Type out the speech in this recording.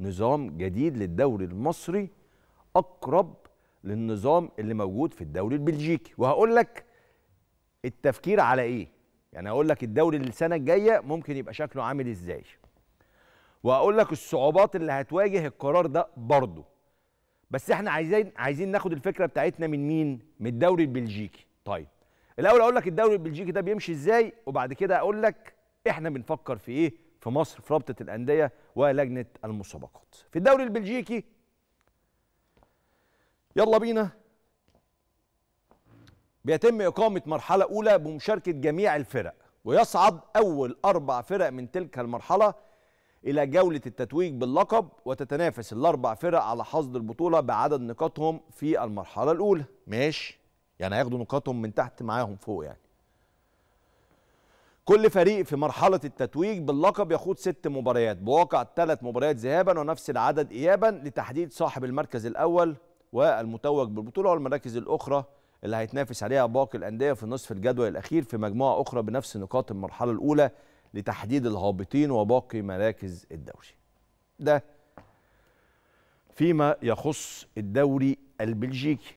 نظام جديد للدوري المصري اقرب للنظام اللي موجود في الدوري البلجيكي وهقول لك التفكير على ايه يعني هقول لك الدوري السنه الجايه ممكن يبقى شكله عامل ازاي وهقول لك الصعوبات اللي هتواجه القرار ده برضه بس احنا عايزين عايزين ناخد الفكره بتاعتنا من مين من الدوري البلجيكي طيب الاول اقول لك الدوري البلجيكي ده بيمشي ازاي وبعد كده اقول لك احنا بنفكر في ايه في مصر في رابطه الانديه ولجنه المسابقات في الدوري البلجيكي يلا بينا بيتم اقامه مرحله اولى بمشاركه جميع الفرق ويصعد اول اربع فرق من تلك المرحله الى جوله التتويج باللقب وتتنافس الاربع فرق على حصد البطوله بعدد نقاطهم في المرحله الاولى ماشي يعني هياخدوا نقاطهم من تحت معاهم فوق يعني كل فريق في مرحلة التتويج باللقب يخوض ست مباريات بواقع ثلاث مباريات ذهابا ونفس العدد إيابا لتحديد صاحب المركز الأول والمتوج بالبطولة والمراكز الأخرى اللي هيتنافس عليها باقي الأندية في نصف الجدول الأخير في مجموعة أخرى بنفس نقاط المرحلة الأولى لتحديد الهابطين وباقي مراكز الدوري. ده فيما يخص الدوري البلجيكي